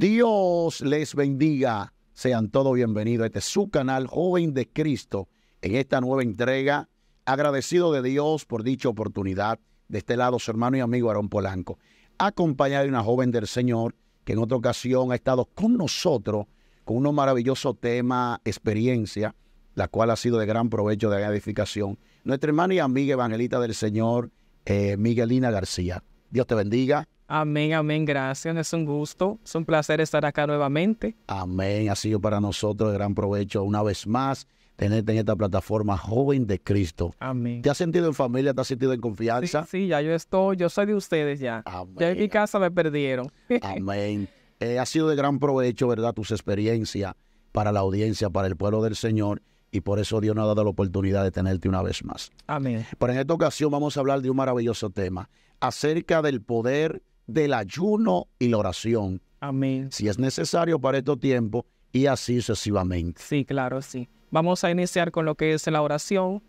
Dios les bendiga. Sean todos bienvenidos. Este su canal Joven de Cristo en esta nueva entrega. Agradecido de Dios por dicha oportunidad. De este lado, su hermano y amigo Aarón Polanco. Acompañado de una joven del Señor que en otra ocasión ha estado con nosotros con un maravilloso tema, experiencia, la cual ha sido de gran provecho, de edificación. Nuestra hermana y amiga evangelista del Señor, eh, Miguelina García. Dios te bendiga. Amén, amén, gracias. Es un gusto, es un placer estar acá nuevamente. Amén, ha sido para nosotros de gran provecho una vez más tenerte en esta plataforma joven de Cristo. Amén. ¿Te has sentido en familia? ¿Te has sentido en confianza? Sí, ya yo estoy, yo soy de ustedes ya. Amén. Ya en mi casa me perdieron. amén. Eh, ha sido de gran provecho, ¿verdad? Tus experiencias para la audiencia, para el pueblo del Señor. Y por eso Dios nos ha dado la oportunidad de tenerte una vez más. Amén. Pero en esta ocasión vamos a hablar de un maravilloso tema, acerca del poder del ayuno y la oración. Amén. Si es necesario para este tiempo y así sucesivamente. Sí, claro, sí. Vamos a iniciar con lo que es la oración.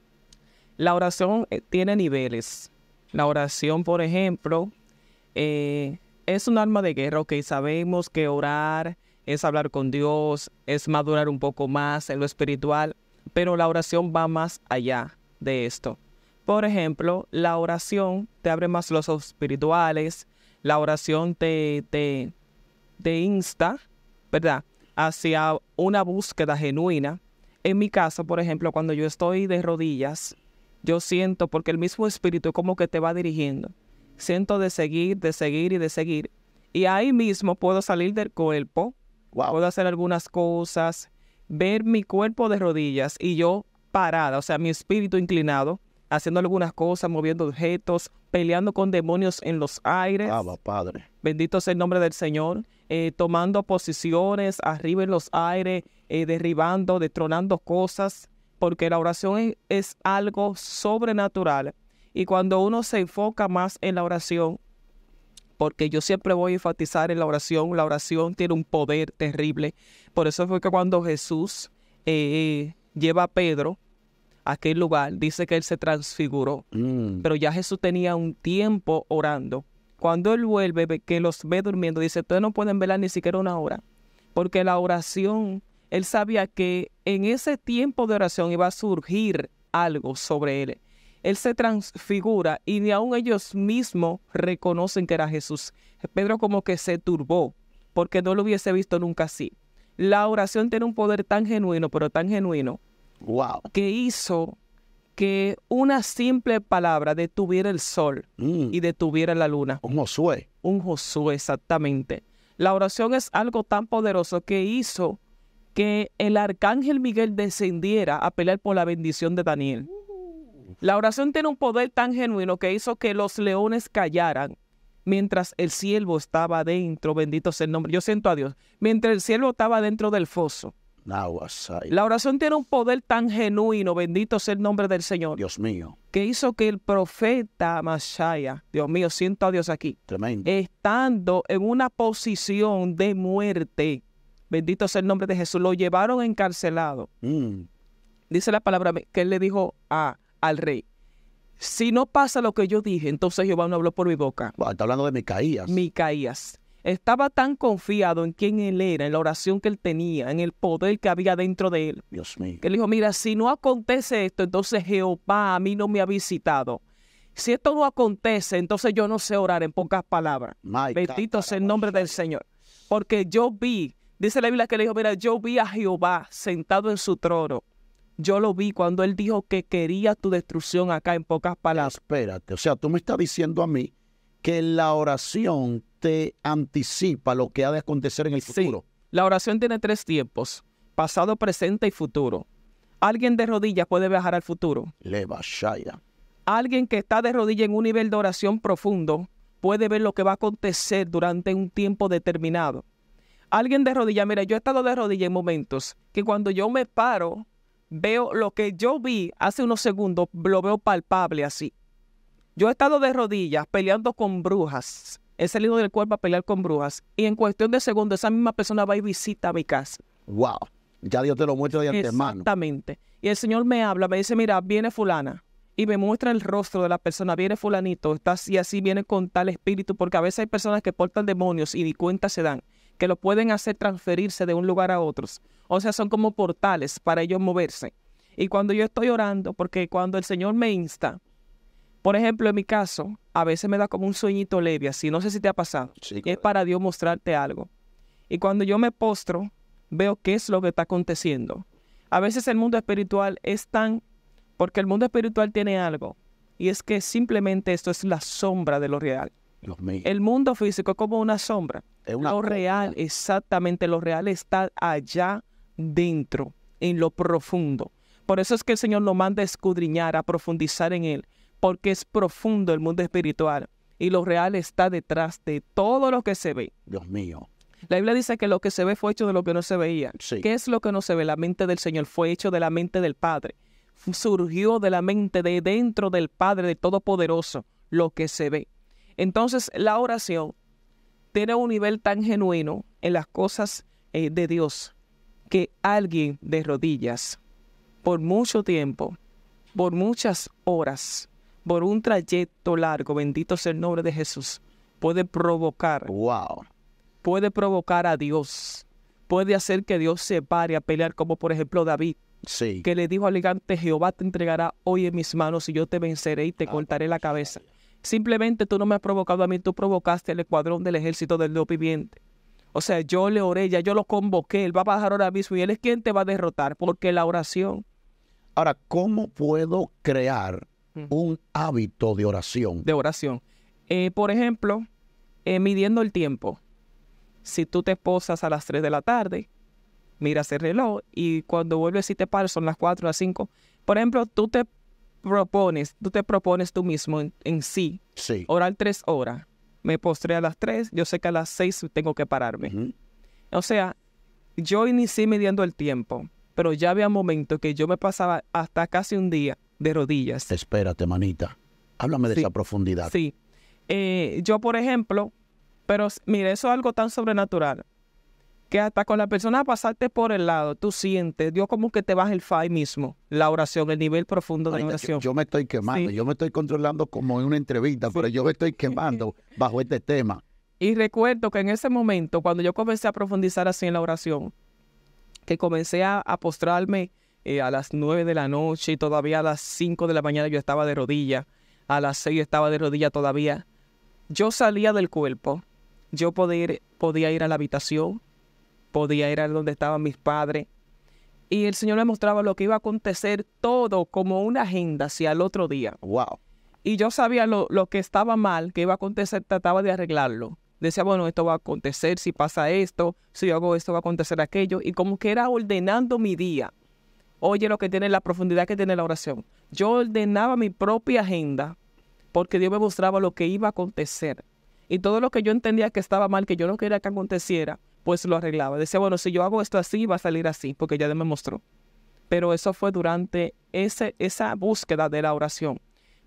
La oración eh, tiene niveles. La oración, por ejemplo, eh, es un arma de guerra, que sabemos que orar es hablar con Dios, es madurar un poco más en lo espiritual, pero la oración va más allá de esto. Por ejemplo, la oración te abre más los ojos espirituales, la oración te, insta, ¿verdad? Hacia una búsqueda genuina. En mi caso, por ejemplo, cuando yo estoy de rodillas, yo siento, porque el mismo espíritu como que te va dirigiendo, siento de seguir, de seguir y de seguir. Y ahí mismo puedo salir del cuerpo, puedo hacer algunas cosas, ver mi cuerpo de rodillas y yo parada, o sea, mi espíritu inclinado, haciendo algunas cosas, moviendo objetos, peleando con demonios en los aires. Padre. Bendito sea el nombre del Señor. Eh, tomando posiciones arriba en los aires, eh, derribando, destronando cosas, porque la oración es, algo sobrenatural. Y cuando uno se enfoca más en la oración, porque yo siempre voy a enfatizar en la oración, la oración tiene un poder terrible. Por eso fue que cuando Jesús eh, lleva a Pedro aquel lugar, dice que él se transfiguró. Mm. Pero ya Jesús tenía un tiempo orando. Cuando él vuelve, que los ve durmiendo, dice, ustedes no pueden velar ni siquiera una hora. Porque la oración, él sabía que en ese tiempo de oración iba a surgir algo sobre él. Él se transfigura y ni aun ellos mismos reconocen que era Jesús. Pedro como que se turbó porque no lo hubiese visto nunca así. La oración tiene un poder tan genuino, pero tan genuino, que hizo que una simple palabra detuviera el sol mm. y detuviera la luna. Un Josué. Un Josué, exactamente. La oración es algo tan poderoso que hizo que el arcángel Miguel descendiera a pelear por la bendición de Daniel. La oración tiene un poder tan genuino que hizo que los leones callaran mientras el siervo estaba adentro, bendito sea el nombre, yo siento a Dios, mientras el siervo estaba dentro del foso la oración tiene un poder tan genuino, bendito sea el nombre del Señor. Dios mío. Que hizo que el profeta Masaya, Dios mío, siento a Dios aquí. Tremendo. Estando en una posición de muerte, bendito sea el nombre de Jesús, lo llevaron encarcelado. Mm. Dice la palabra que él le dijo al rey. Si no pasa lo que yo dije, entonces Jehová no habló por mi boca. está hablando de Micaías. Micaías. Estaba tan confiado en quién él era, en la oración que él tenía, en el poder que había dentro de él. Dios mío. Que él dijo, mira, si no acontece esto, entonces Jehová a mí no me ha visitado. Si esto no acontece, entonces yo no sé orar en pocas palabras. Bendito sea el nombre del Señor. Porque yo vi, dice la Biblia que le dijo, mira, yo vi a Jehová sentado en su trono. Yo lo vi cuando él dijo que quería tu destrucción acá en pocas palabras. Espérate, o sea, tú me estás diciendo a mí que la oración anticipa lo que ha de acontecer en el futuro. La oración tiene tres tiempos, pasado, presente y futuro. Alguien de rodillas puede viajar al futuro. Alguien que está de rodillas en un nivel de oración profundo puede ver lo que va a acontecer durante un tiempo determinado. Alguien de rodillas, mira, yo he estado de rodillas en momentos que cuando yo me paro, veo lo que yo vi hace unos segundos, lo veo palpable así. Yo he estado de rodillas peleando con brujas, he salido del cuerpo a pelear con brujas y en cuestión de segundos esa misma persona va y visita mi casa. Wow, ya Dios te lo muestra de antemano. Exactamente. Y el Señor me habla, me dice, mira, viene fulana. Y me muestra el rostro de la persona, viene fulanito, está así, así, viene con tal espíritu, porque a veces hay personas que portan demonios y ni cuenta se dan, que lo pueden hacer transferirse de un lugar a otro. O sea, son como portales para ellos moverse. Y cuando yo estoy orando, porque cuando el Señor me insta, por ejemplo, en mi caso, a veces me da como un sueñito leve, así, no sé si te ha pasado. es para Dios mostrarte algo. Y cuando yo me postro, veo qué es lo que está aconteciendo. A veces el mundo espiritual es tan, porque el mundo espiritual tiene algo, y es que simplemente esto es la sombra de lo real. El mundo físico es como una sombra. lo real, exactamente, lo real está allá dentro, en lo profundo. Por eso es que el Señor lo manda a escudriñar, a profundizar en él porque es profundo el mundo espiritual y lo real está detrás de todo lo que se ve. Dios mío. La Biblia dice que lo que se ve fue hecho de lo que no se veía. ¿Qué es lo que no se ve? La mente del Señor fue hecho de la mente del Padre. Surgió de la mente de dentro del Padre, del Todopoderoso, lo que se ve. Entonces la oración tiene un nivel tan genuino en las cosas eh, de Dios que alguien de rodillas, por mucho tiempo, por muchas horas, por un trayecto largo, bendito sea el nombre de Jesús, puede provocar. Wow. Puede provocar a Dios. Puede hacer que Dios se pare a pelear, como por ejemplo David. Sí. Que le dijo al gigante, Jehová te entregará hoy en mis manos y yo te venceré y te ah, cortaré la cabeza. Simplemente tú no me has provocado a mí, tú provocaste al escuadrón del ejército del Dios viviente. O sea, yo le oré, ya yo lo convoqué, él va a bajar ahora mismo y él es quien te va a derrotar, porque la oración. Ahora, ¿cómo puedo crear un hábito de oración. De oración. Eh, por ejemplo, eh, midiendo el tiempo. Si tú te posas a las 3 de la tarde, miras el reloj y cuando vuelves y te paras son las 4, las 5. Por ejemplo, tú te propones, tú te propones tú mismo en, sí, sí, orar tres horas. Me postré a las 3, yo sé que a las 6 tengo que pararme. O sea, yo inicié midiendo el tiempo, pero ya había momentos que yo me pasaba hasta casi un día de rodillas. Espérate, manita. Háblame de esa profundidad. Sí. Eh, yo, por ejemplo, pero mire, eso es algo tan sobrenatural que hasta con la persona pasarte por el lado, tú sientes, Dios como que te baja el FAI mismo, la oración, el nivel profundo de la oración. Yo, me estoy quemando, yo me estoy controlando como en una entrevista, pero yo me estoy quemando bajo este tema. Y recuerdo que en ese momento, cuando yo comencé a profundizar así en la oración, que comencé a, a postrarme eh, a las 9 de la noche y todavía a las 5 de la mañana yo estaba de rodilla, a las 6 estaba de rodilla todavía. Yo salía del cuerpo, yo podía ir, podía ir a la habitación, podía ir a donde estaban mis padres, y el Señor me mostraba lo que iba a acontecer todo como una agenda hacia el otro día. Wow. Y yo sabía lo, lo, que estaba mal, que iba a acontecer, trataba de arreglarlo. Decía, bueno, esto va a acontecer, si pasa esto, si yo hago esto va a acontecer aquello. Y como que era ordenando mi día. Oye lo que tiene la profundidad que tiene la oración. Yo ordenaba mi propia agenda porque Dios me mostraba lo que iba a acontecer. Y todo lo que yo entendía que estaba mal, que yo no quería que aconteciera, pues lo arreglaba. Decía, bueno, si yo hago esto así, va a salir así, porque ya Dios me mostró. Pero eso fue durante ese, esa búsqueda de la oración.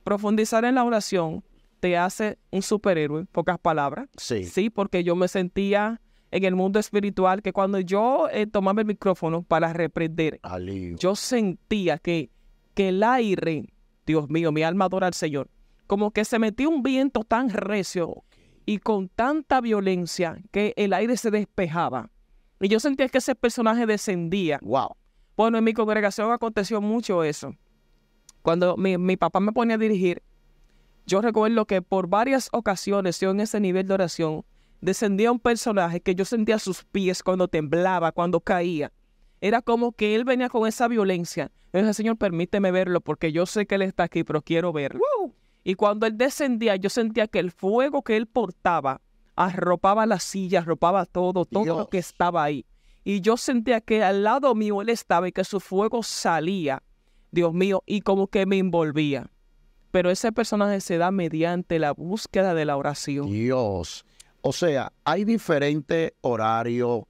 Profundizar en la oración te hace un superhéroe, pocas palabras. Sí. Sí, porque yo me sentía en el mundo espiritual que cuando yo eh, tomaba el micrófono para reprender, yo sentía que, el aire, Dios mío, mi alma adora al Señor, como que se metía un viento tan recio y con tanta violencia que el aire se despejaba. Y yo sentía que ese personaje descendía. Wow. Bueno, en mi congregación aconteció mucho eso. Cuando mi, mi papá me ponía a dirigir, yo recuerdo que por varias ocasiones yo en ese nivel de oración descendía un personaje que yo sentía sus pies cuando temblaba, cuando caía. Era como que él venía con esa violencia. Señor, permíteme verlo porque yo sé que él está aquí, pero quiero verlo. Y cuando él descendía, yo sentía que el fuego que él portaba arropaba las silla, arropaba todo, todo lo que estaba ahí. Y yo sentía que al lado mío él estaba y que su fuego salía, Dios mío, y como que me envolvía. Pero ese personaje se da mediante la búsqueda de la oración. Dios. O sea, hay diferentes horarios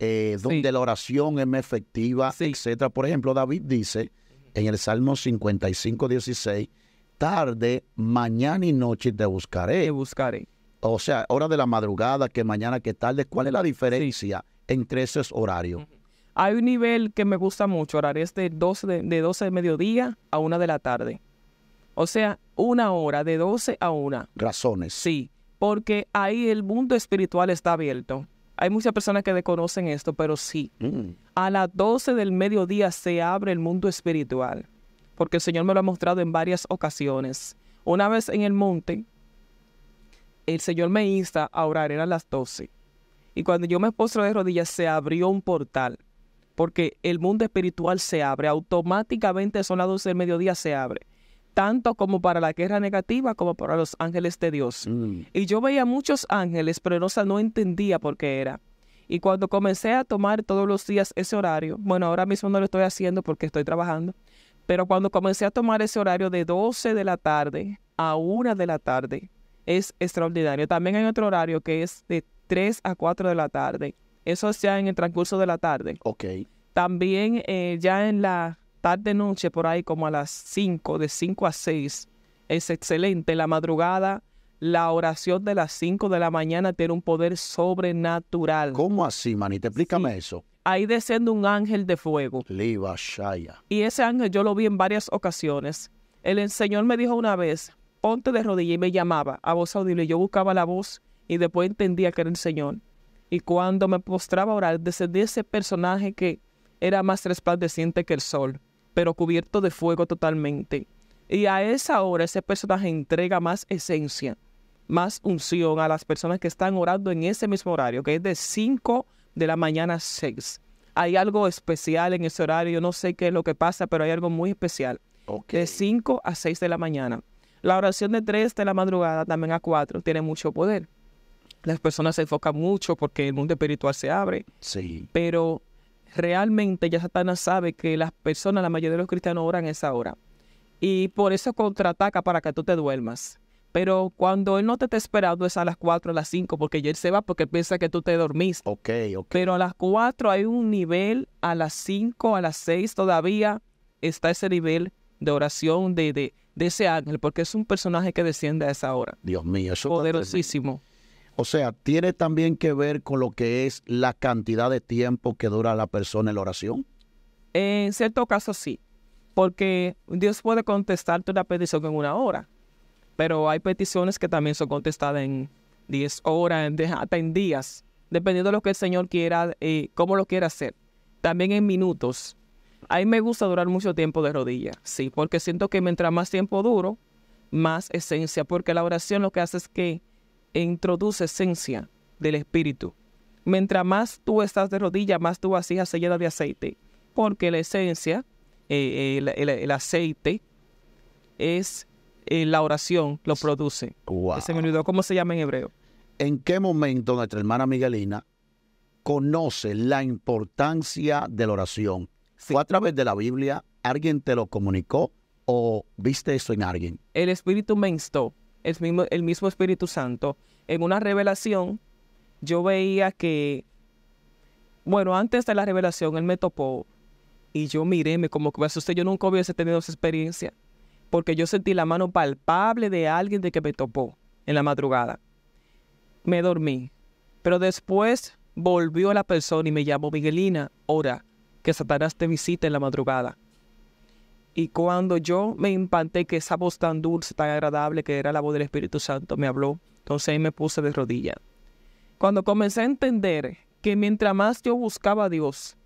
eh, donde la oración es efectiva, etcétera. Por ejemplo, David dice en el Salmo 55, 16, tarde, mañana y noche te buscaré. Te buscaré. O sea, hora de la madrugada, que mañana, que tarde. ¿Cuál es la diferencia entre esos horarios? Hay un nivel que me gusta mucho, horario es de 12 de, de 12 de mediodía a 1 de la tarde. O sea, una hora de 12 a 1. Razones. Sí porque ahí el mundo espiritual está abierto. Hay muchas personas que desconocen esto, pero sí. Mm. A las 12 del mediodía se abre el mundo espiritual, porque el Señor me lo ha mostrado en varias ocasiones. Una vez en el monte, el Señor me insta a orar, a las 12. Y cuando yo me postro de rodillas, se abrió un portal, porque el mundo espiritual se abre, automáticamente son las 12 del mediodía, se abre tanto como para la guerra negativa como para los ángeles de Dios. Mm. Y yo veía muchos ángeles, pero no, no entendía por qué era. Y cuando comencé a tomar todos los días ese horario, bueno, ahora mismo no lo estoy haciendo porque estoy trabajando, pero cuando comencé a tomar ese horario de 12 de la tarde a 1 de la tarde, es extraordinario. También hay otro horario que es de 3 a 4 de la tarde. Eso es ya en el transcurso de la tarde. Ok. También eh, ya en la tarde noche por ahí como a las 5, de 5 a 6, es excelente. La madrugada, la oración de las 5 de la mañana tiene un poder sobrenatural. ¿Cómo así, manita? Explícame eso. Ahí desciende un ángel de fuego. Liva Y ese ángel yo lo vi en varias ocasiones. El, Señor me dijo una vez, ponte de rodilla y me llamaba a voz audible. Yo buscaba la voz y después entendía que era el Señor. Y cuando me postraba a orar, descendía ese personaje que era más resplandeciente que el sol pero cubierto de fuego totalmente. Y a esa hora ese personaje entrega más esencia, más unción a las personas que están orando en ese mismo horario, que es de 5 de la mañana a 6. Hay algo especial en ese horario, no sé qué es lo que pasa, pero hay algo muy especial. De 5 a 6 de la mañana. La oración de 3 de la madrugada también a 4 tiene mucho poder. Las personas se enfocan mucho porque el mundo espiritual se abre. Sí. Pero realmente ya Satanás sabe que las personas, la mayoría de los cristianos oran esa hora. Y por eso contraataca para que tú te duermas. Pero cuando él no te está esperando es a las 4, a las 5, porque ya él se va porque piensa que tú te dormiste. Pero a las 4 hay un nivel, a las 5, a las 6 todavía está ese nivel de oración de, de, ese ángel, porque es un personaje que desciende a esa hora. Dios mío, eso poderosísimo. O sea, tiene también que ver con lo que es la cantidad de tiempo que dura la persona en la oración. En cierto caso sí, porque Dios puede contestarte una petición en una hora, pero hay peticiones que también son contestadas en 10 horas, en, hasta en días, dependiendo de lo que el Señor quiera, eh, cómo lo quiera hacer. También en minutos. A mí me gusta durar mucho tiempo de rodillas, sí, porque siento que mientras más tiempo duro, más esencia, porque la oración lo que hace es que e introduce esencia del Espíritu. Mientras más tú estás de rodillas, más tu vasija se llena de aceite, porque la esencia, eh, eh, el, aceite, es eh, la oración, lo produce. Se cómo se llama en hebreo. ¿En qué momento nuestra hermana Miguelina conoce la importancia de la oración? ¿Fue a través de la Biblia? ¿Alguien te lo comunicó o viste eso en alguien? El Espíritu me instó el mismo, el mismo Espíritu Santo. En una revelación yo veía que, bueno, antes de la revelación él me topó y yo me como que pues, usted yo nunca hubiese tenido esa experiencia, porque yo sentí la mano palpable de alguien de que me topó en la madrugada. Me dormí, pero después volvió la persona y me llamó Miguelina, hora, que Satanás te visite en la madrugada. Y cuando yo me implanté, que esa voz tan dulce, tan agradable que era la voz del Espíritu Santo me habló, entonces ahí me puse de rodillas. Cuando comencé a entender que mientras más yo buscaba a Dios,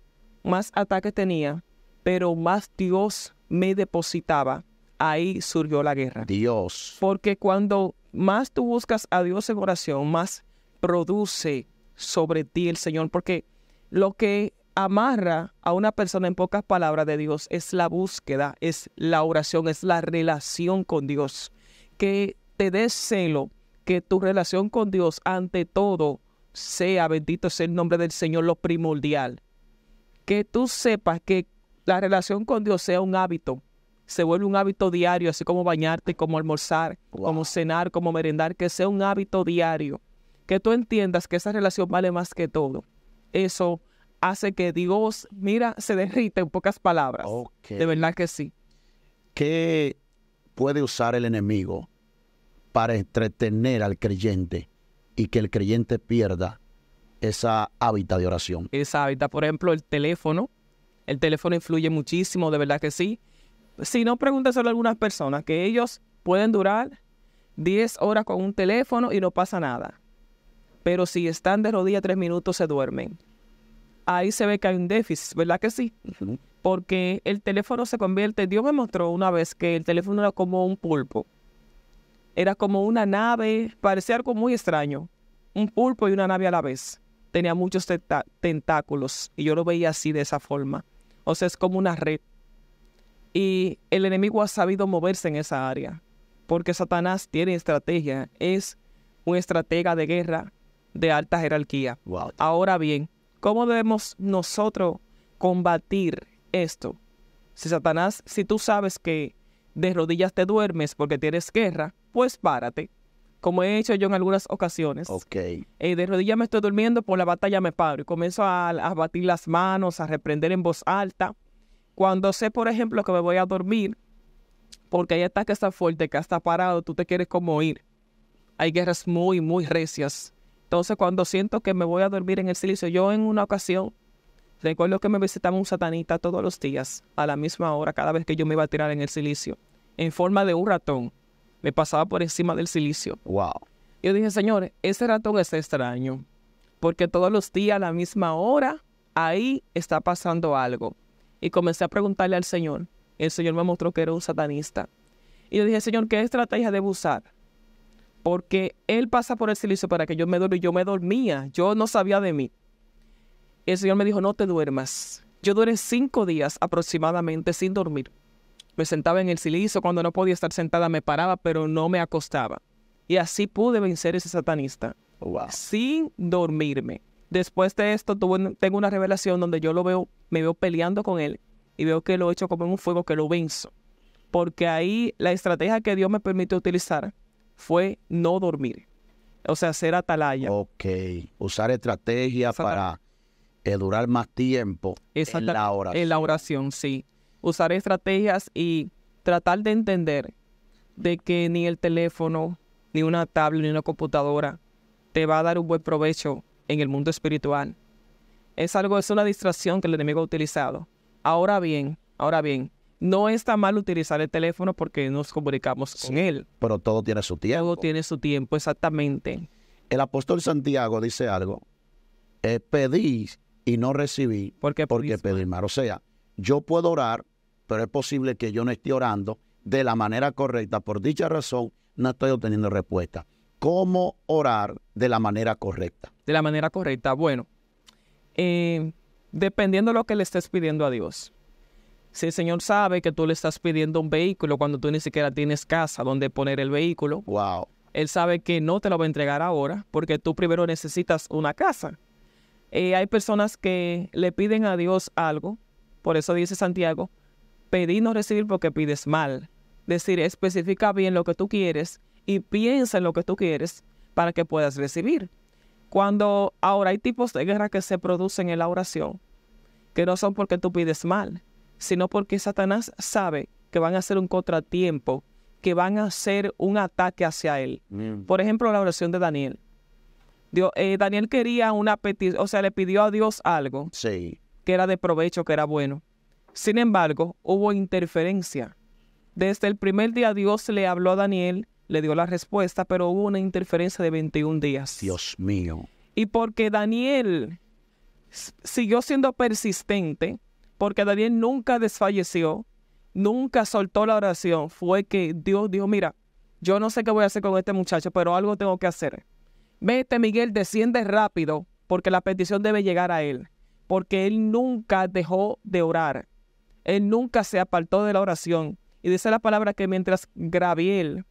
más ataque tenía, pero más Dios me depositaba, ahí surgió la guerra. Dios. Porque cuando más tú buscas a Dios en oración, más produce sobre ti el Señor, porque lo que amarra a una persona en pocas palabras de Dios es la búsqueda, es la oración, es la relación con Dios. Que te des celo, que tu relación con Dios ante todo sea, bendito sea el nombre del Señor, lo primordial. Que tú sepas que la relación con Dios sea un hábito, se vuelve un hábito diario, así como bañarte, como almorzar, como cenar, como merendar, que sea un hábito diario. Que tú entiendas que esa relación vale más que todo. Eso hace que Dios, mira, se derrite en pocas palabras. De verdad que sí. ¿Qué puede usar el enemigo para entretener al creyente y que el creyente pierda esa hábitat de oración? Esa hábitat, por ejemplo, el teléfono. El teléfono influye muchísimo, de verdad que sí. Si no, pregúnteselo a algunas personas, que ellos pueden durar 10 horas con un teléfono y no pasa nada. Pero si están de rodillas 3 minutos, se duermen ahí se ve que hay un déficit, ¿verdad que sí? Porque el teléfono se convierte, Dios me mostró una vez que el teléfono era como un pulpo, era como una nave, parecía algo muy extraño, un pulpo y una nave a la vez, tenía muchos tentáculos y yo lo veía así de esa forma, o sea, es como una red. Y el enemigo ha sabido moverse en esa área, porque Satanás tiene estrategia, es un estratega de guerra de alta jerarquía. Ahora bien, ¿Cómo debemos nosotros combatir esto? Si Satanás, si tú sabes que de rodillas te duermes porque tienes guerra, pues párate. Como he hecho yo en algunas ocasiones. Ok. Eh, de rodillas me estoy durmiendo, por la batalla me paro y comienzo a, a batir las manos, a reprender en voz alta. Cuando sé, por ejemplo, que me voy a dormir, porque hay que está fuerte, que está parado tú te quieres como ir. Hay guerras muy, muy recias entonces, cuando siento que me voy a dormir en el silicio, yo en una ocasión recuerdo que me visitaba un satanista todos los días, a la misma hora, cada vez que yo me iba a tirar en el silicio, en forma de un ratón. Me pasaba por encima del silicio. Wow. Yo dije, Señor, ese ratón es extraño, porque todos los días a la misma hora, ahí está pasando algo. Y comencé a preguntarle al Señor. El Señor me mostró que era un satanista. Y yo dije, Señor, ¿qué estrategia debo usar? porque él pasa por el silicio para que yo me duerma. Yo me dormía, yo no sabía de mí. el Señor me dijo, no te duermas. Yo duré cinco días aproximadamente sin dormir. Me sentaba en el silicio, cuando no podía estar sentada me paraba, pero no me acostaba. Y así pude vencer ese satanista. Sin dormirme. Después de esto tuve, tengo una revelación donde yo lo veo, me veo peleando con él y veo que lo he hecho como en un fuego, que lo venzo. Porque ahí la estrategia que Dios me permite utilizar fue no dormir. O sea, ser atalaya. Ok, usar estrategias para durar más tiempo en la oración. En la oración, sí. Usar estrategias y tratar de entender de que ni el teléfono, ni una tablet, ni una computadora te va a dar un buen provecho en el mundo espiritual. Es algo, es una distracción que el enemigo ha utilizado. Ahora bien, ahora bien, no está mal utilizar el teléfono porque nos comunicamos con él. Pero todo tiene su tiempo. Todo tiene su tiempo, exactamente. El apóstol Santiago dice algo. Eh, y no recibí ¿Por porque pedir mal. O sea, yo puedo orar, pero es posible que yo no esté orando de la manera correcta. Por dicha razón, no estoy obteniendo respuesta. ¿Cómo orar de la manera correcta? De la manera correcta, bueno, eh, dependiendo de lo que le estés pidiendo a Dios. Si el Señor sabe que tú le estás pidiendo un vehículo cuando tú ni siquiera tienes casa donde poner el vehículo, wow. Él sabe que no te lo va a entregar ahora porque tú primero necesitas una casa. Eh, hay personas que le piden a Dios algo, por eso dice Santiago, pedí no recibir porque pides mal. Decir, especifica bien lo que tú quieres y piensa en lo que tú quieres para que puedas recibir. Cuando ahora hay tipos de guerra que se producen en la oración, que no son porque tú pides mal, sino porque Satanás sabe que van a hacer un contratiempo, que van a hacer un ataque hacia él. Por ejemplo, la oración de Daniel. Dios, eh, Daniel quería una petición, o sea, le pidió a Dios algo sí. que era de provecho, que era bueno. Sin embargo, hubo interferencia. Desde el primer día Dios le habló a Daniel, le dio la respuesta, pero hubo una interferencia de 21 días. Dios mío. Y porque Daniel siguió siendo persistente, porque Daniel nunca desfalleció, nunca soltó la oración, fue que Dios dijo, mira, yo no sé qué voy a hacer con este muchacho, pero algo tengo que hacer. Vete, Miguel, desciende rápido, porque la petición debe llegar a él, porque él nunca dejó de orar, él nunca se apartó de la oración. Y dice la palabra que mientras Graviel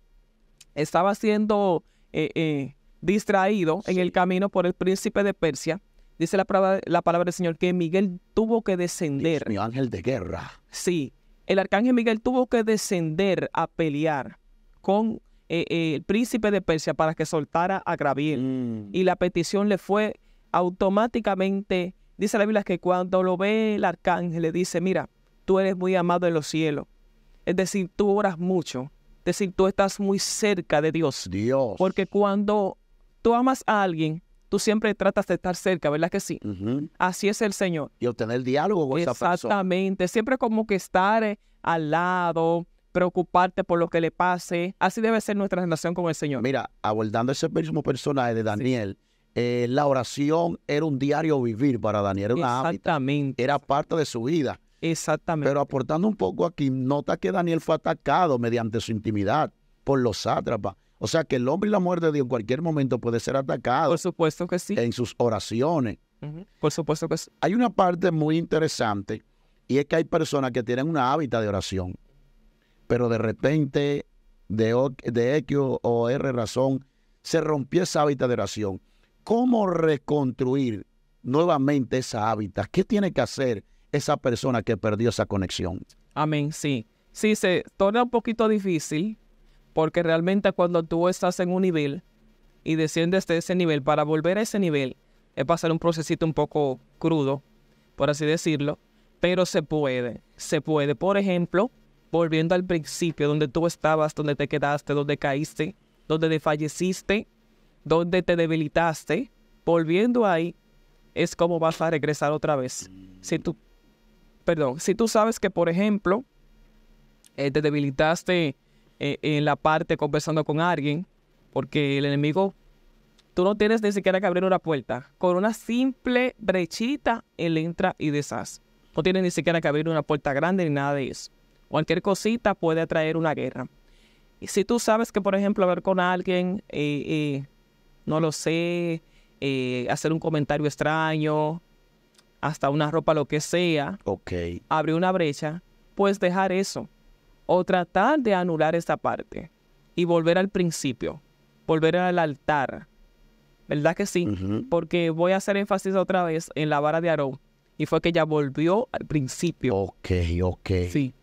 estaba siendo eh, eh, distraído en el camino por el príncipe de Persia, Dice la palabra, del Señor que Miguel tuvo que descender. Mi ángel de guerra. Sí, el arcángel Miguel tuvo que descender a pelear con eh, eh, el príncipe de Persia para que soltara a Gabriel. Mm. Y la petición le fue automáticamente. Dice la Biblia que cuando lo ve el arcángel le dice, mira, tú eres muy amado en los cielos. Es decir, tú oras mucho. Es decir, tú estás muy cerca de Dios. Dios. Porque cuando tú amas a alguien, Tú siempre tratas de estar cerca, ¿verdad que sí? Así es el Señor. Y obtener diálogo con esa persona. Exactamente. Siempre como que estar eh, al lado, preocuparte por lo que le pase. Así debe ser nuestra relación con el Señor. Mira, abordando ese mismo personaje de Daniel, eh, la oración era un diario vivir para Daniel. Era una Exactamente. era parte de su vida. Exactamente. Pero aportando un poco aquí, nota que Daniel fue atacado mediante su intimidad por los sátrapas. O sea que el hombre y la muerte de Dios en cualquier momento puede ser atacado. Por supuesto que sí. En sus oraciones. Por supuesto que sí. Hay una parte muy interesante y es que hay personas que tienen una hábitat de oración, pero de repente, de, de X o R razón, se rompió esa hábitat de oración. ¿Cómo reconstruir nuevamente esa hábitat? ¿Qué tiene que hacer esa persona que perdió esa conexión? Amén, sí. Sí, se torna un poquito difícil porque realmente cuando tú estás en un nivel y desciendes de ese nivel, para volver a ese nivel, es pasar un procesito un poco crudo, por así decirlo, pero se puede, se puede. Por ejemplo, volviendo al principio, donde tú estabas, donde te quedaste, donde caíste, donde te falleciste, donde te debilitaste, volviendo ahí, es como vas a regresar otra vez. Si tú, perdón, si tú sabes que, por ejemplo, eh, te debilitaste eh, en la parte conversando con alguien, porque el enemigo, tú no tienes ni siquiera que abrir una puerta. Con una simple brechita, él entra y deshace. No tienes ni siquiera que abrir una puerta grande ni nada de eso. Cualquier cosita puede atraer una guerra. Y si tú sabes que, por ejemplo, hablar con alguien, eh, eh, no lo sé, hacer un comentario extraño, hasta una ropa, lo que sea, okay. abrir una brecha, puedes dejar eso o tratar de anular esta parte y volver al principio, volver al altar. ¿Verdad que sí? Porque voy a hacer énfasis otra vez en la vara de Aarón. Y fue que ella volvió al principio. Ok, ok. Sí.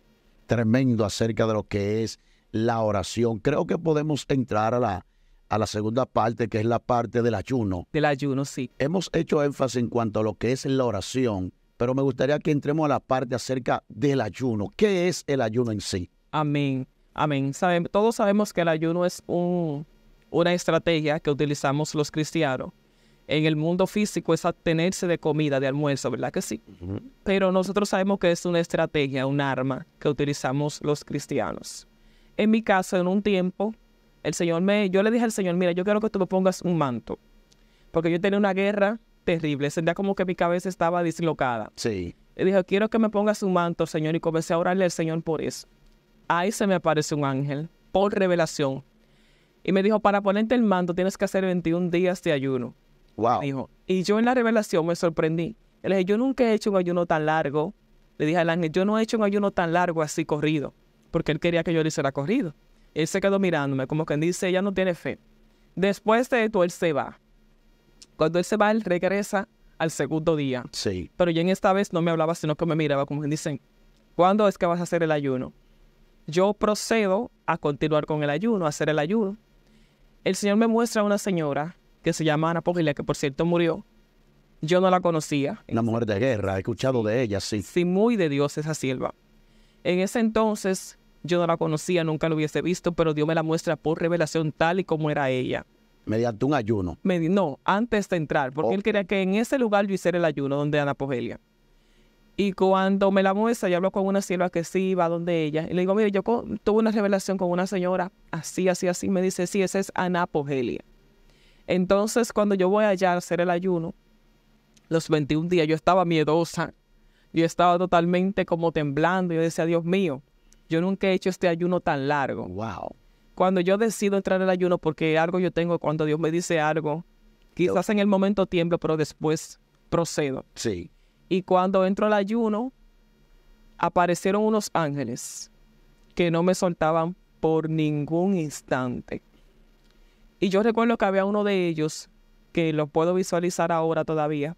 Tremendo acerca de lo que es la oración. Creo que podemos entrar a la, a la segunda parte, que es la parte del ayuno. Del ayuno, sí. Hemos hecho énfasis en cuanto a lo que es la oración pero me gustaría que entremos a la parte acerca del ayuno. ¿Qué es el ayuno en sí? Amén, amén. todos sabemos que el ayuno es una estrategia que utilizamos los cristianos. En el mundo físico es abstenerse de comida, de almuerzo, ¿verdad que sí? Pero nosotros sabemos que es una estrategia, un arma que utilizamos los cristianos. En mi caso, en un tiempo, el Señor me, yo le dije al Señor, mira, yo quiero que tú me pongas un manto. Porque yo tenía una guerra terrible. Sentía como que mi cabeza estaba dislocada. Sí. Y dijo, quiero que me pongas su manto, Señor, y comencé a orarle al Señor por eso. Ahí se me aparece un ángel, por revelación. Y me dijo, para ponerte el manto tienes que hacer 21 días de ayuno. Wow. y yo en la revelación me sorprendí. Le dije, yo nunca he hecho un ayuno tan largo. Le dije al ángel, yo no he hecho un ayuno tan largo así corrido, porque él quería que yo le hiciera corrido. Él se quedó mirándome, como quien dice, ella no tiene fe. Después de esto, él se va. Cuando él se va, él regresa al segundo día. Sí. Pero yo en esta vez no me hablaba, sino que me miraba como dicen, ¿cuándo es que vas a hacer el ayuno? Yo procedo a continuar con el ayuno, a hacer el ayuno. El Señor me muestra a una señora que se llama Ana Pogilia, que por cierto murió. Yo no la conocía. Una mujer de guerra, he escuchado de ella, sí. Sí, muy de Dios esa sierva. En ese entonces yo no la conocía, nunca lo hubiese visto, pero Dios me la muestra por revelación tal y como era ella. Mediante un ayuno. no, antes de entrar, porque oh. él quería que en ese lugar yo hiciera el ayuno donde Ana Pogelia. Y cuando me la muestra, yo hablo con una sierva que sí iba donde ella. Y le digo, mire, yo tuve una revelación con una señora, así, así, así. Me dice, sí, esa es Ana Pogelia. Entonces, cuando yo voy allá a hacer el ayuno, los 21 días, yo estaba miedosa. Yo estaba totalmente como temblando. Yo decía, Dios mío, yo nunca he hecho este ayuno tan largo. Wow cuando yo decido entrar al ayuno porque algo yo tengo, cuando Dios me dice algo, quizás en el momento tiemblo, pero después procedo. Sí. Y cuando entro al ayuno, aparecieron unos ángeles que no me soltaban por ningún instante. Y yo recuerdo que había uno de ellos, que lo puedo visualizar ahora todavía,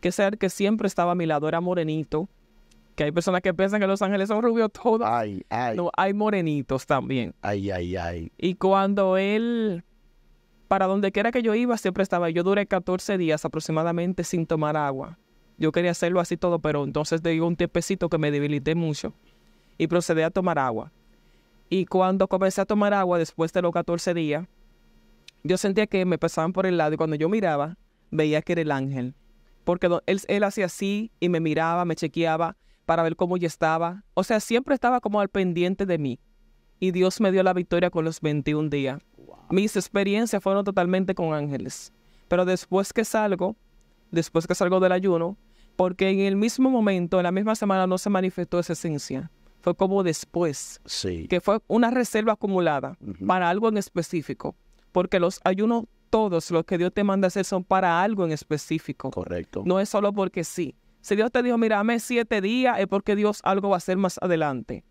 que es que siempre estaba a mi lado, era morenito, que hay personas que piensan que los ángeles son rubios todos. Ay, ay. No, hay morenitos también. Ay, ay, ay. Y cuando él, para donde quiera que yo iba, siempre estaba. Yo duré 14 días aproximadamente sin tomar agua. Yo quería hacerlo así todo, pero entonces de un tiempecito que me debilité mucho y procedí a tomar agua. Y cuando comencé a tomar agua después de los 14 días, yo sentía que me pasaban por el lado y cuando yo miraba, veía que era el ángel. Porque él hacía así y me miraba, me chequeaba para ver cómo yo estaba. O sea, siempre estaba como al pendiente de mí. Y Dios me dio la victoria con los 21 días. Mis experiencias fueron totalmente con ángeles. Pero después que salgo, después que salgo del ayuno, porque en el mismo momento, en la misma semana, no se manifestó esa esencia. Fue como después, sí. que fue una reserva acumulada para algo en específico, porque los ayunos todos, los que Dios te manda hacer son para algo en específico. Correcto. No es solo porque sí. Si Dios te dijo, mira, siete días, es porque Dios algo va a hacer más adelante.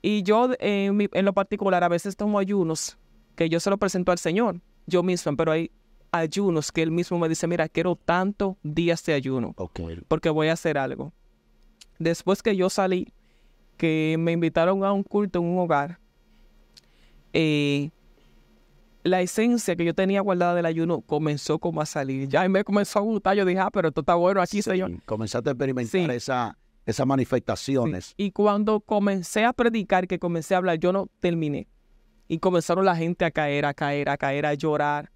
Y yo, en, lo particular, a veces tomo ayunos que yo se lo presento al Señor, yo mismo, pero hay ayunos que Él mismo me dice, mira, quiero tantos días de ayuno, porque voy a hacer algo. Después que yo salí, que me invitaron a un culto en un hogar, y... Eh, la esencia que yo tenía guardada del ayuno comenzó como a salir. Ya me comenzó a gustar. Yo dije, ah, pero esto está bueno aquí, Señor. Comenzaste a experimentar esas manifestaciones. Y cuando comencé a predicar, que comencé a hablar, yo no terminé. Y comenzaron la gente a caer, a caer, a caer, a llorar.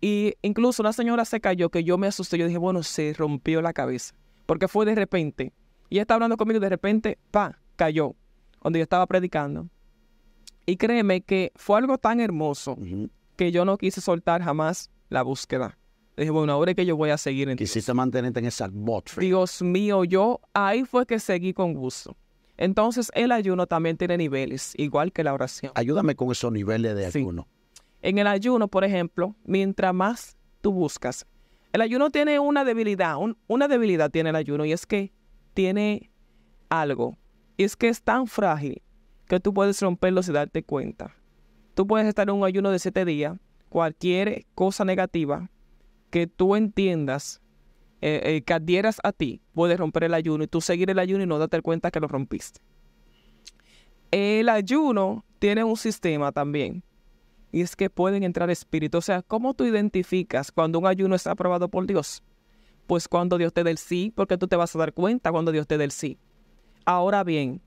Y incluso una señora se cayó que yo me asusté. Yo dije, bueno, se rompió la cabeza. Porque fue de repente. Y ella estaba hablando conmigo y de repente, pa, cayó. Donde yo estaba predicando. Y créeme que fue algo tan hermoso que yo no quise soltar jamás la búsqueda. Dije, bueno, ahora es que yo voy a seguir en Quisiste mantenerte en esa bot Dios mío, yo ahí fue que seguí con gusto. Entonces, el ayuno también tiene niveles, igual que la oración. Ayúdame con esos niveles de ayuno. En el ayuno, por ejemplo, mientras más tú buscas, el ayuno tiene una debilidad, una debilidad tiene el ayuno y es que tiene algo, y es que es tan frágil que tú puedes romperlo y darte cuenta. Tú puedes estar en un ayuno de siete días. Cualquier cosa negativa que tú entiendas, eh, eh, que adhieras a ti, puedes romper el ayuno y tú seguir el ayuno y no darte cuenta que lo rompiste. El ayuno tiene un sistema también. Y es que pueden entrar espíritus. O sea, ¿cómo tú identificas cuando un ayuno está aprobado por Dios? Pues cuando Dios te dé el sí, porque tú te vas a dar cuenta cuando Dios te dé el sí. Ahora bien,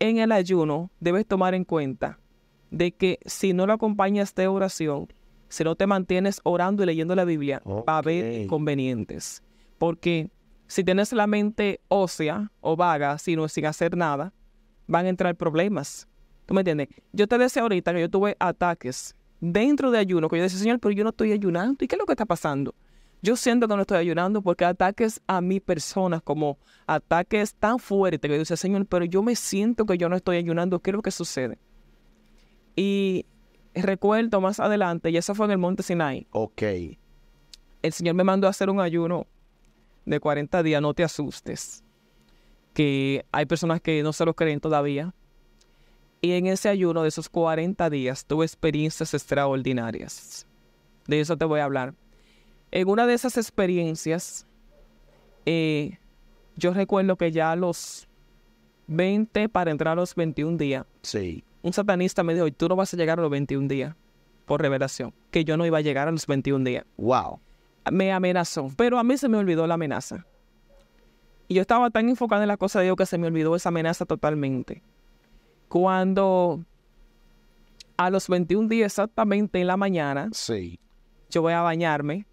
en el ayuno debes tomar en cuenta de que si no lo acompañas de oración, si no te mantienes orando y leyendo la Biblia, va a haber inconvenientes. Porque si tienes la mente ósea o vaga, sino sin hacer nada, van a entrar problemas. ¿Tú me entiendes? Yo te decía ahorita que yo tuve ataques dentro de ayuno, que yo decía, Señor, pero yo no estoy ayunando. ¿Y qué es lo que está pasando? Yo siento que no estoy ayunando porque ataques a mi persona, como ataques tan fuertes que dice Señor, pero yo me siento que yo no estoy ayunando, ¿qué es lo que sucede? Y recuerdo más adelante, y eso fue en el monte Sinai. Ok. El Señor me mandó a hacer un ayuno de 40 días, no te asustes, que hay personas que no se lo creen todavía. Y en ese ayuno de esos 40 días tuve experiencias extraordinarias. De eso te voy a hablar. En una de esas experiencias, eh, yo recuerdo que ya a los 20 para entrar a los 21 días, un satanista me dijo, tú no vas a llegar a los 21 días por revelación, que yo no iba a llegar a los 21 días. Wow. Me amenazó, pero a mí se me olvidó la amenaza. Y yo estaba tan enfocada en la cosa de Dios que se me olvidó esa amenaza totalmente. Cuando a los 21 días exactamente en la mañana, yo voy a bañarme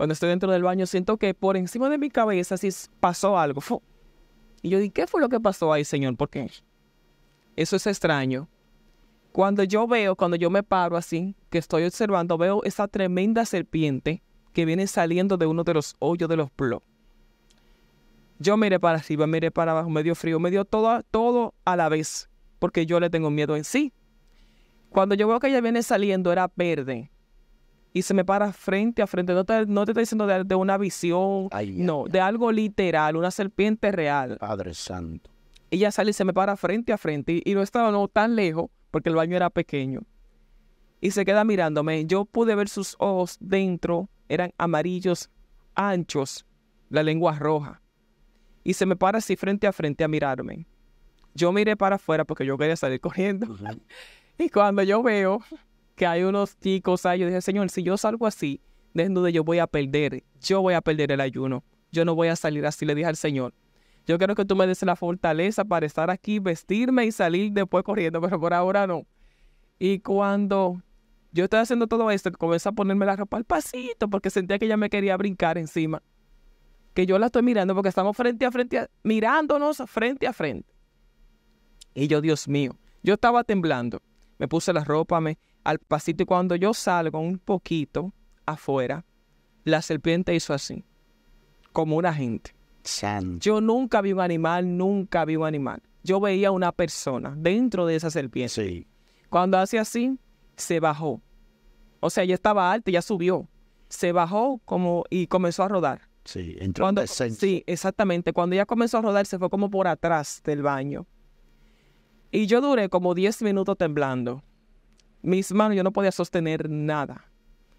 cuando estoy dentro del baño, siento que por encima de mi cabeza si pasó algo. Y yo dije, ¿qué fue lo que pasó ahí, Señor? Porque Eso es extraño. Cuando yo veo, cuando yo me paro así, que estoy observando, veo esa tremenda serpiente que viene saliendo de uno de los hoyos de los blogs. Yo miré para arriba, miré para abajo, me dio frío, me dio todo, todo a la vez, porque yo le tengo miedo en sí. Cuando yo veo que ella viene saliendo, era verde, y se me para frente a frente. No te, no diciendo de, una visión, no, de algo literal, una serpiente real. Padre Santo. Ella sale y se me para frente a frente y, no estaba no, tan lejos porque el baño era pequeño. Y se queda mirándome. Yo pude ver sus ojos dentro, eran amarillos, anchos, la lengua roja. Y se me para así frente a frente a mirarme. Yo miré para afuera porque yo quería salir corriendo. y cuando yo veo, que hay unos chicos, ahí, yo dije, Señor, si yo salgo así, de donde yo voy a perder, yo voy a perder el ayuno, yo no voy a salir así, le dije al Señor. Yo quiero que tú me des la fortaleza para estar aquí, vestirme y salir después corriendo, pero por ahora no. Y cuando yo estaba haciendo todo esto, comencé a ponerme la ropa al pasito porque sentía que ella me quería brincar encima. Que yo la estoy mirando porque estamos frente a frente, mirándonos frente a frente. Y yo, Dios mío, yo estaba temblando. Me puse la ropa, me, al pasito y cuando yo salgo un poquito afuera, la serpiente hizo así, como una gente. Yo nunca vi un animal, nunca vi un animal. Yo veía una persona dentro de esa serpiente. Sí. Cuando hace así, se bajó. O sea, ya estaba alta, ya subió. Se bajó como y comenzó a rodar. Sí, entró Sí, exactamente. Cuando ya comenzó a rodar, se fue como por atrás del baño. Y yo duré como 10 minutos temblando mis manos yo no podía sostener nada,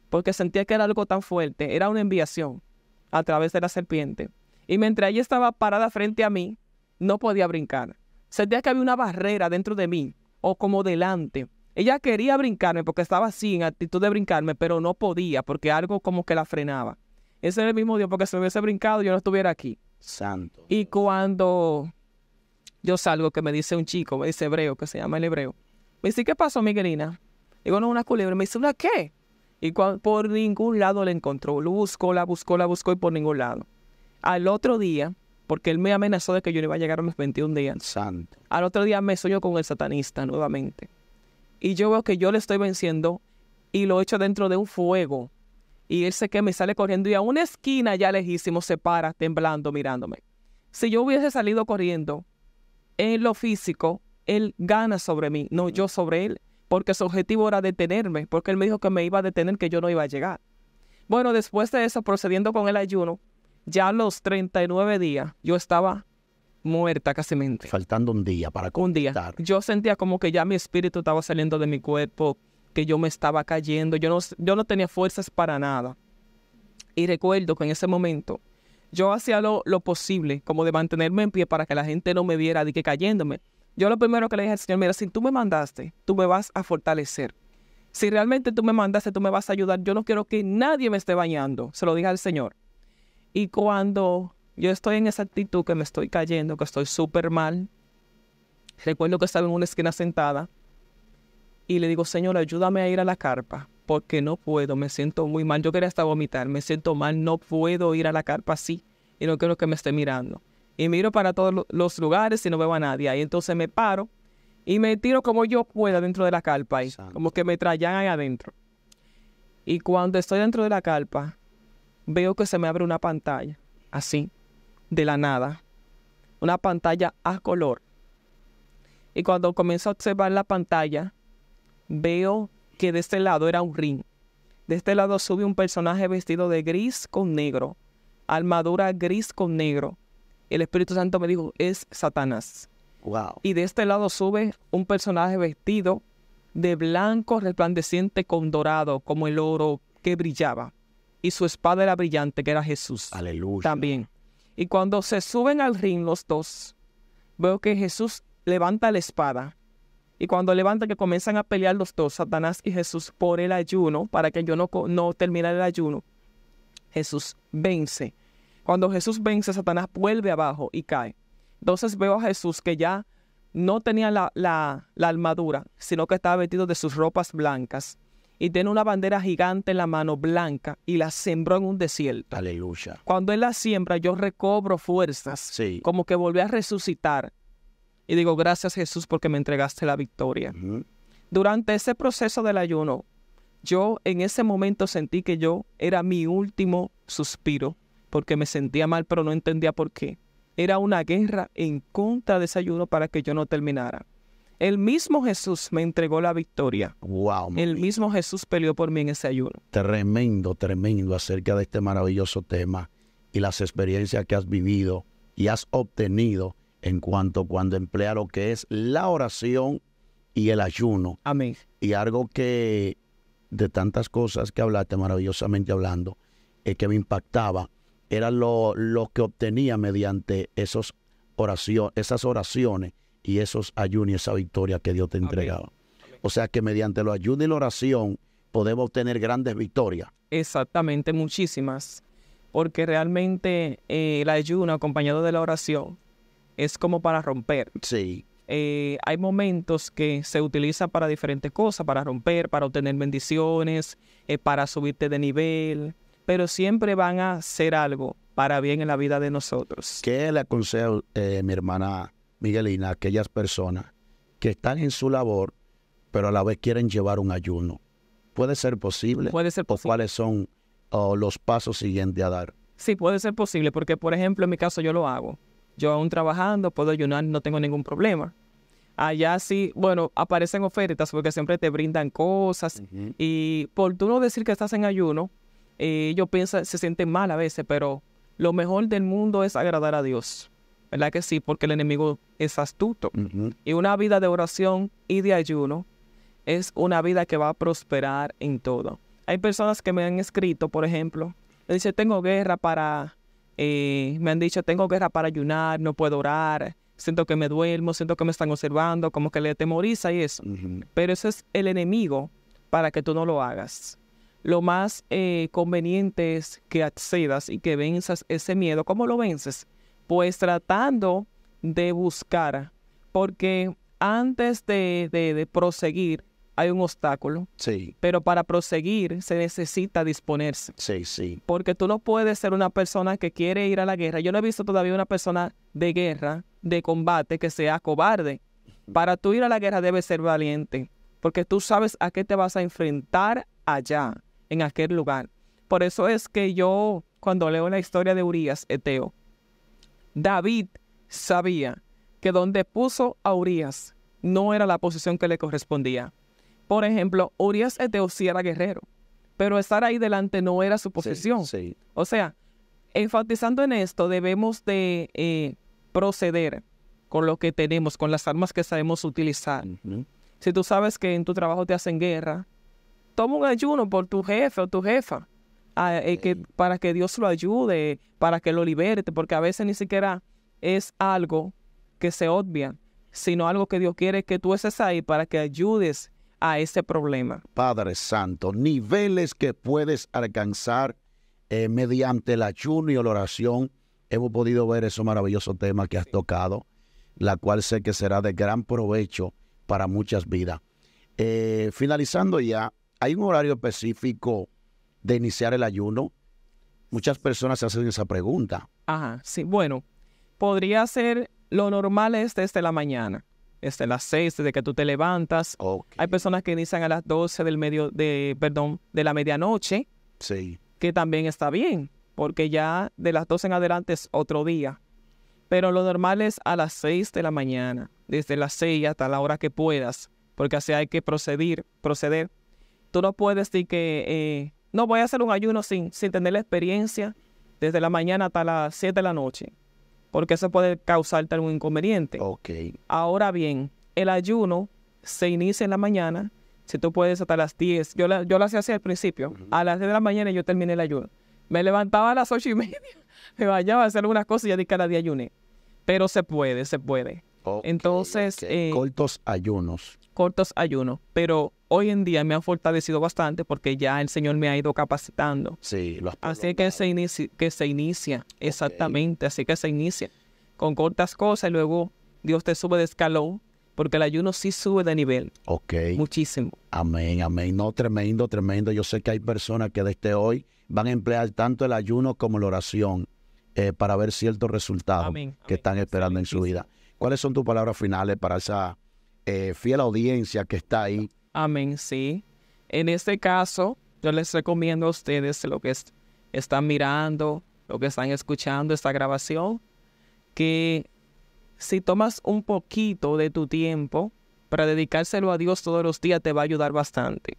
porque sentía que era algo tan fuerte, era una enviación a través de la serpiente. Y mientras ella estaba parada frente a mí, no podía brincar. Sentía que había una barrera dentro de mí, o como delante. Ella quería brincarme porque estaba así, en actitud de brincarme, pero no podía, porque algo como que la frenaba. Ese era el mismo Dios, porque si me hubiese brincado, yo no estuviera aquí. Santo. Y cuando yo salgo, que me dice un chico, es hebreo, que se llama el hebreo, me dice, ¿qué pasó, Miguelina? Digo, no, una culebra. Me dice, ¿una qué? Y por ningún lado la encontró. Lo buscó, la buscó, la buscó y por ningún lado. Al otro día, porque él me amenazó de que yo no iba a llegar a los 21 días. Santo. Al otro día me soñó con el satanista nuevamente. Y yo veo que yo le estoy venciendo y lo echo dentro de un fuego. Y él se que me sale corriendo y a una esquina ya lejísimo se para, temblando, mirándome. Si yo hubiese salido corriendo, en lo físico, él gana sobre mí, no yo sobre él porque su objetivo era detenerme, porque él me dijo que me iba a detener, que yo no iba a llegar. Bueno, después de eso, procediendo con el ayuno, ya a los 39 días yo estaba muerta casi Faltando un día para contar. Un día. Yo sentía como que ya mi espíritu estaba saliendo de mi cuerpo, que yo me estaba cayendo, yo no, yo no tenía fuerzas para nada. Y recuerdo que en ese momento yo hacía lo, lo posible, como de mantenerme en pie para que la gente no me viera de que cayéndome. Yo lo primero que le dije al Señor, mira, si tú me mandaste, tú me vas a fortalecer. Si realmente tú me mandaste, tú me vas a ayudar. Yo no quiero que nadie me esté bañando. Se lo dije al Señor. Y cuando yo estoy en esa actitud que me estoy cayendo, que estoy súper mal, recuerdo que estaba en una esquina sentada y le digo, Señor, ayúdame a ir a la carpa porque no puedo, me siento muy mal. Yo quería hasta vomitar, me siento mal, no puedo ir a la carpa así y no quiero que me esté mirando y miro para todos los lugares y no veo a nadie. Ahí entonces me paro y me tiro como yo pueda dentro de la carpa, ahí, como que me traían ahí adentro. Y cuando estoy dentro de la carpa, veo que se me abre una pantalla, así, de la nada. Una pantalla a color. Y cuando comienzo a observar la pantalla, veo que de este lado era un ring. De este lado sube un personaje vestido de gris con negro, armadura gris con negro, el Espíritu Santo me dijo, es Satanás. Y de este lado sube un personaje vestido de blanco resplandeciente con dorado, como el oro que brillaba. Y su espada era brillante, que era Jesús. Aleluya. También. Y cuando se suben al ring los dos, veo que Jesús levanta la espada. Y cuando levanta que comienzan a pelear los dos, Satanás y Jesús, por el ayuno, para que yo no, no el ayuno, Jesús vence. Cuando Jesús vence, Satanás vuelve abajo y cae. Entonces veo a Jesús que ya no tenía la, la, armadura, sino que estaba vestido de sus ropas blancas. Y tiene una bandera gigante en la mano blanca y la sembró en un desierto. Aleluya. Cuando él la siembra, yo recobro fuerzas. Como que volví a resucitar. Y digo, gracias Jesús porque me entregaste la victoria. Durante ese proceso del ayuno, yo en ese momento sentí que yo era mi último suspiro porque me sentía mal, pero no entendía por qué. Era una guerra en contra de ese ayuno para que yo no terminara. El mismo Jesús me entregó la victoria. Wow. El mismo Jesús peleó por mí en ese ayuno. Tremendo, tremendo acerca de este maravilloso tema y las experiencias que has vivido y has obtenido en cuanto cuando emplea lo que es la oración y el ayuno. Amén. Y algo que de tantas cosas que hablaste maravillosamente hablando, es que me impactaba era lo, que obtenía mediante esos oración, esas oraciones y esos ayunos y esa victoria que Dios te entregaba. O sea que mediante los ayunos y la oración podemos obtener grandes victorias. Exactamente, muchísimas. Porque realmente eh, el ayuno acompañado de la oración es como para romper. Sí. Eh, hay momentos que se utiliza para diferentes cosas, para romper, para obtener bendiciones, eh, para subirte de nivel, pero siempre van a hacer algo para bien en la vida de nosotros. ¿Qué le aconsejo, eh, mi hermana Miguelina, a aquellas personas que están en su labor, pero a la vez quieren llevar un ayuno? ¿Puede ser posible? Puede ser posible. ¿O cuáles son los pasos siguientes a dar? Sí, puede ser posible, porque por ejemplo, en mi caso yo lo hago. Yo aún trabajando, puedo ayunar, no tengo ningún problema. Allá sí, bueno, aparecen ofertas porque siempre te brindan cosas. Y por tú no decir que estás en ayuno, eh, ellos piensan, se sienten mal a veces, pero lo mejor del mundo es agradar a Dios. ¿Verdad que sí? Porque el enemigo es astuto. Y una vida de oración y de ayuno es una vida que va a prosperar en todo. Hay personas que me han escrito, por ejemplo, me dice, tengo guerra para, eh, me han dicho, tengo guerra para ayunar, no puedo orar, siento que me duermo, siento que me están observando, como que le temoriza y eso. Pero eso es el enemigo para que tú no lo hagas lo más eh, conveniente es que accedas y que venzas ese miedo. ¿Cómo lo vences? Pues tratando de buscar, porque antes de, de proseguir hay un obstáculo. Sí. Pero para proseguir se necesita disponerse. Sí, sí. Porque tú no puedes ser una persona que quiere ir a la guerra. Yo no he visto todavía una persona de guerra, de combate, que sea cobarde. Para tú ir a la guerra debes ser valiente, porque tú sabes a qué te vas a enfrentar allá en aquel lugar. Por eso es que yo, cuando leo la historia de Urias, Eteo, David sabía que donde puso a Urias no era la posición que le correspondía. Por ejemplo, Urias Eteo sí era guerrero, pero estar ahí delante no era su posición. O sea, enfatizando en esto, debemos de eh, proceder con lo que tenemos, con las armas que sabemos utilizar. Si tú sabes que en tu trabajo te hacen guerra, toma un ayuno por tu jefe o tu jefa, eh, para que Dios lo ayude, para que lo libere. porque a veces ni siquiera es algo que se obvia, sino algo que Dios quiere que tú estés ahí para que ayudes a ese problema. Padre Santo, niveles que puedes alcanzar eh, mediante el ayuno y la oración. Hemos podido ver esos maravilloso tema que has tocado, la cual sé que será de gran provecho para muchas vidas. Eh, finalizando ya, ¿Hay un horario específico de iniciar el ayuno? Muchas personas se hacen esa pregunta. Ajá, sí. Bueno, podría ser, lo normal es desde la mañana, desde las 6, desde que tú te levantas. Hay personas que inician a las 12 del medio, de, perdón, de la medianoche. Sí. Que también está bien, porque ya de las 12 en adelante es otro día. Pero lo normal es a las 6 de la mañana, desde las 6 hasta la hora que puedas, porque así hay que proceder Tú no puedes decir que, eh, no, voy a hacer un ayuno sin, sin tener la experiencia desde la mañana hasta las 7 de la noche, porque eso puede causarte algún inconveniente. Ahora bien, el ayuno se inicia en la mañana, si tú puedes hasta las 10. Yo, yo lo hacía así al principio, a las 10 de la mañana yo terminé el ayuno. Me levantaba a las 8 y media, me bañaba a hacer algunas cosas y ya de cara día ayuné. Pero se puede, se puede. Entonces... Eh, Cortos ayunos cortos ayunos, pero hoy en día me ha fortalecido bastante porque ya el Señor me ha ido capacitando. Sí, lo Así que se, inicia, que se inicia, exactamente, así que se inicia con cortas cosas y luego Dios te sube de escalón porque el ayuno sí sube de nivel. Ok. Muchísimo. Amén, amén. No, tremendo, tremendo. Yo sé que hay personas que desde hoy van a emplear tanto el ayuno como la oración eh, para ver ciertos resultados que están esperando en su vida. ¿Cuáles son tus palabras finales para esa eh, fiel audiencia que está ahí. Amén, sí. En este caso, yo les recomiendo a ustedes lo que están mirando, lo que están escuchando esta grabación, que si tomas un poquito de tu tiempo para dedicárselo a Dios todos los días, te va a ayudar bastante.